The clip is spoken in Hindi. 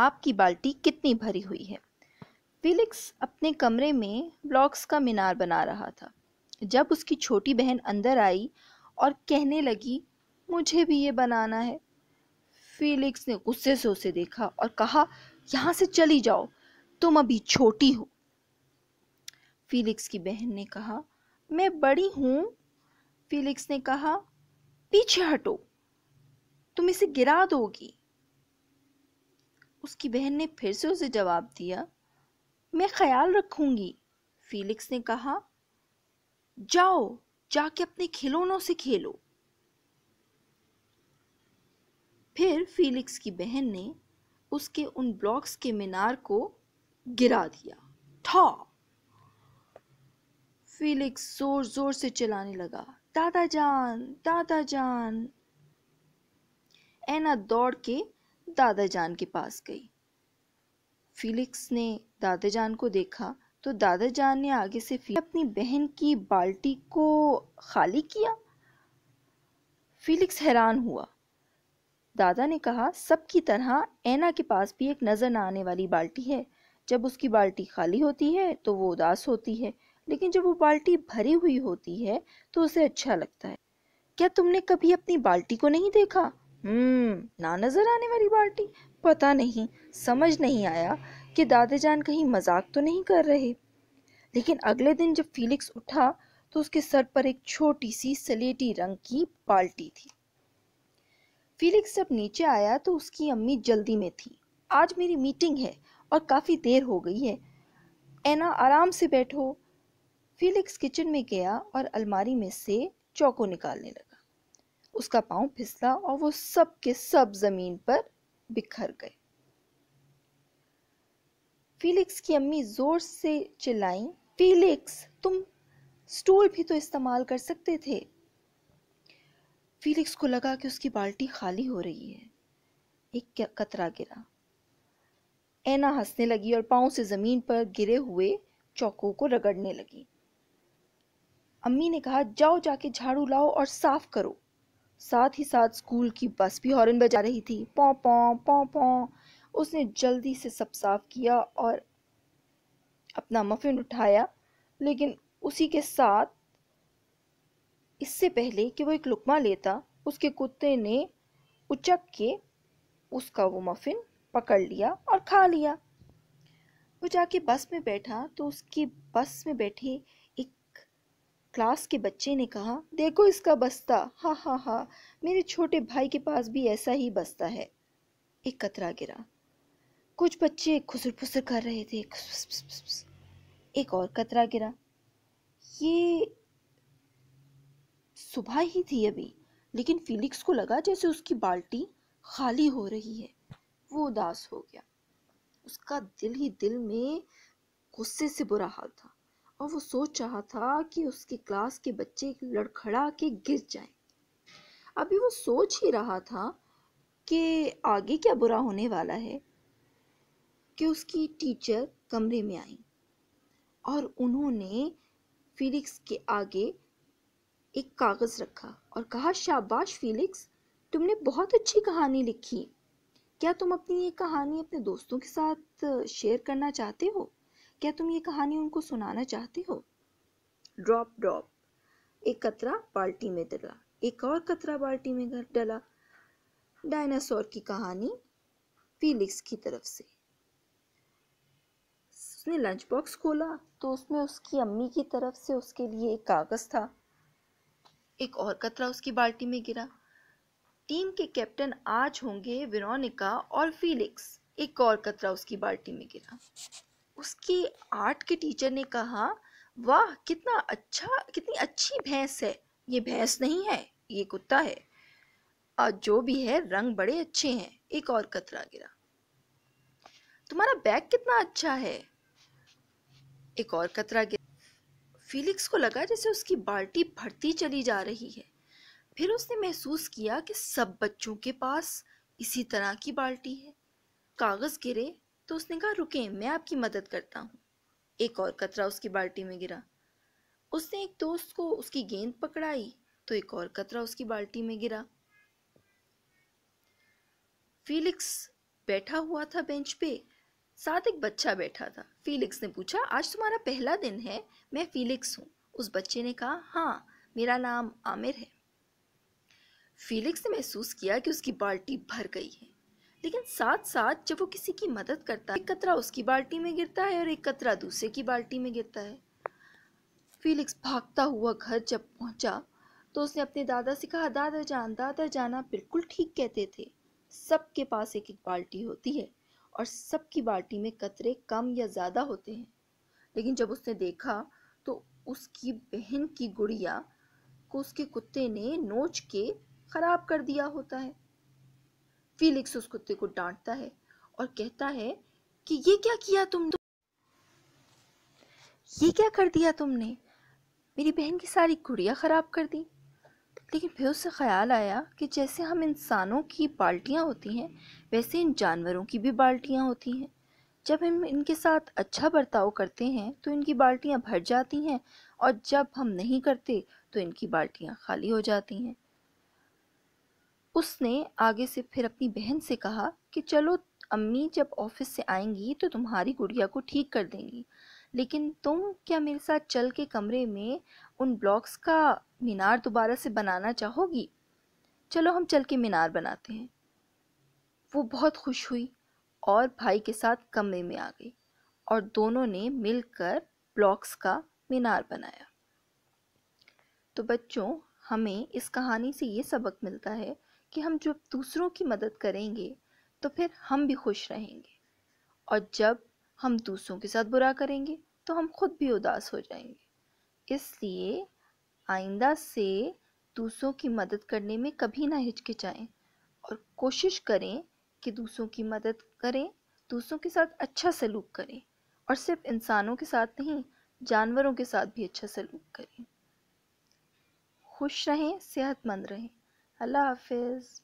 आपकी बाल्टी कितनी भरी हुई है फिलिक्स अपने कमरे में ब्लॉक्स का मीनार बना रहा था जब उसकी छोटी बहन अंदर आई और कहने लगी मुझे भी ये बनाना है फिलिक्स ने गुस्से से उसे देखा और कहा यहाँ से चली जाओ तुम अभी छोटी हो फिलिक्स की बहन ने कहा मैं बड़ी हूँ फिलिक्स ने कहा पीछे हटो तुम इसे गिरा दोगी उसकी बहन ने फिर से उसे जवाब दिया मैं ख्याल रखूंगी फीलिक्स ने कहा जाओ जाके अपने खिलौनों से खेलो फिर फीलिक्स की बहन ने उसके उन ब्लॉक्स के मीनार को गिरा दिया था फीलिक्स जोर जोर से चिल्लाने लगा दादा जान दादा जान एना दौड़ के दादा जान के पास गई फिलिक्स ने दादा जान को देखा तो दादा जान ने आगे से फिर अपनी बहन की बाल्टी को खाली किया फिलिक्स हैरान हुआ दादा ने कहा सबकी तरह ऐना के पास भी एक नज़र न आने वाली बाल्टी है जब उसकी बाल्टी खाली होती है तो वो उदास होती है लेकिन जब वो बाल्टी भरी हुई होती है तो उसे अच्छा लगता है क्या तुमने कभी अपनी बाल्टी को नहीं देखा हम्म ना नज़र आने वाली बाल्टी पता नहीं समझ नहीं आया कि दादे जान कहीं मजाक तो नहीं कर रहे लेकिन अगले दिन जब फीलिक्स उठा तो उसके सर पर एक छोटी सी सलेटी रंग की बाल्टी थी फीलिक्स जब नीचे आया तो उसकी अम्मी जल्दी में थी आज मेरी मीटिंग है और काफ़ी देर हो गई है एना आराम से बैठो फीलिक्स किचन में गया और अलमारी में से चौको निकालने लगा उसका पाँव फिसला और वो सब के सब जमीन पर बिखर गए फिलिक्स की अम्मी जोर से चिल्लाई फीलिक्स तुम स्टूल भी तो इस्तेमाल कर सकते थे फीलिक्स को लगा कि उसकी बाल्टी खाली हो रही है एक कतरा गिरा एना हंसने लगी और पाओ से ज़मीन पर गिरे हुए चौकों को रगड़ने लगी अम्मी ने कहा जाओ जाके झाड़ू लाओ और साफ करो साथ ही साथ स्कूल की बस भी हॉर्न बजा रही थी पौ पौ पौ पौ उसने जल्दी से सब साफ किया और अपना मफिन उठाया लेकिन उसी के साथ इससे पहले कि वो एक लुकमा लेता उसके कुत्ते ने उचक के उसका वो मफिन पकड़ लिया और खा लिया वो जाके बस में बैठा तो उसकी बस में बैठी क्लास के बच्चे ने कहा देखो इसका बस्ता हा हा हा मेरे छोटे भाई के पास भी ऐसा ही बस्ता है एक कतरा गिरा कुछ बच्चे खुसर फुसर कर रहे थे एक और कतरा गिरा ये सुबह ही थी अभी लेकिन फिलिक्स को लगा जैसे उसकी बाल्टी खाली हो रही है वो उदास हो गया उसका दिल ही दिल में गुस्से से बुरा हाल था और वो सोच रहा था कि उसकी क्लास के बच्चे लड़खड़ा के गिर जाए अभी वो सोच ही रहा था कि आगे क्या बुरा होने वाला है कि उसकी टीचर कमरे में आई और उन्होंने फिलिक्स के आगे एक कागज़ रखा और कहा शाबाश फिलिक्स तुमने बहुत अच्छी कहानी लिखी क्या तुम अपनी ये कहानी अपने दोस्तों के साथ शेयर करना चाहते हो क्या तुम ये कहानी उनको सुनाना चाहते हो ड्रॉप ड्रॉप एक कतरा बाल्टी में डला एक और कतरा बाल्टी में घर डला डायनासोर की कहानी फीलिक्स की तरफ से उसने लंच बॉक्स खोला तो उसमें उसकी अम्मी की तरफ से उसके लिए एक कागज़ था एक और कतरा उसकी बाल्टी में गिरा टीम के कैप्टन आज होंगे विरोनिका और फीलिक्स एक और कतरा उसकी बाल्टी में गिरा उसकी आर्ट के टीचर ने कहा वाह कितना अच्छा कितनी अच्छी भैंस है ये भैंस नहीं है ये कुत्ता है और जो भी है रंग बड़े अच्छे हैं एक और कतरा गिरा तुम्हारा बैग कितना अच्छा है एक और कतरा गिरा फिलिक्स को लगा जैसे उसकी बाल्टी भरती चली जा रही है फिर उसने महसूस किया कि सब बच्चों के पास इसी तरह की बाल्टी है कागज गिरे तो उसने कहा रुके मैं आपकी मदद करता हूँ एक और कतरा उसकी बाल्टी में गिरा उसने एक दोस्त को उसकी गेंद पकड़ाई तो एक और कतरा उसकी बाल्टी में गिरा फीलिक्स बैठा हुआ था बेंच पे साथ एक बच्चा बैठा था फीलिक्स ने पूछा आज तुम्हारा पहला दिन है मैं फीलिक्स हूँ उस बच्चे ने कहा हाँ मेरा नाम आमिर है फीलिक्स ने महसूस किया कि उसकी बाल्टी भर गई है लेकिन साथ साथ जब वो किसी की मदद करता है एक कतरा उसकी बाल्टी में गिरता है और एक कतरा दूसरे की बाल्टी में गिरता है फीलिक्स भागता हुआ घर जब पहुंचा तो उसने अपने दादा से कहा दादा जान दादा जाना बिल्कुल ठीक कहते थे सबके पास एक एक बाल्टी होती है और सबकी बाल्टी में कतरे कम या ज़्यादा होते हैं लेकिन जब उसने देखा तो उसकी बहन की गुड़िया को उसके कुत्ते ने नोच के ख़राब कर दिया होता है फीलिक्स उस कुत्ते को डांटता है और कहता है कि ये क्या किया तुम ये क्या कर दिया तुमने मेरी बहन की सारी गुड़िया ख़राब कर दी लेकिन फिर उससे ख्याल आया कि जैसे हम इंसानों की बाल्टियाँ होती हैं वैसे इन जानवरों की भी बाल्टियाँ होती हैं जब हम इनके साथ अच्छा बर्ताव करते हैं तो इनकी बाल्टियाँ भर जाती हैं और जब हम नहीं करते तो इनकी बाल्टियाँ खाली हो जाती हैं उसने आगे से फिर अपनी बहन से कहा कि चलो अम्मी जब ऑफिस से आएंगी तो तुम्हारी गुड़िया को ठीक कर देंगी लेकिन तुम क्या मेरे साथ चल के कमरे में उन ब्लॉक्स का मीनार दोबारा से बनाना चाहोगी चलो हम चल के मीनार बनाते हैं वो बहुत खुश हुई और भाई के साथ कमरे में आ गई और दोनों ने मिलकर ब्लॉक्स का मीनार बनाया तो बच्चों हमें इस कहानी से ये सबक मिलता है कि हम जब दूसरों की मदद करेंगे तो फिर हम भी खुश रहेंगे और जब हम दूसरों के साथ बुरा करेंगे तो हम खुद भी उदास हो जाएंगे इसलिए आइंदा से दूसरों की मदद करने में कभी ना हिचकिचाएं और कोशिश करें कि दूसरों की मदद करें दूसरों के साथ अच्छा सलूक करें और सिर्फ इंसानों के साथ नहीं जानवरों के साथ भी अच्छा सलूक करें खुश रहें सेहतमंद रहें Allah Hafiz.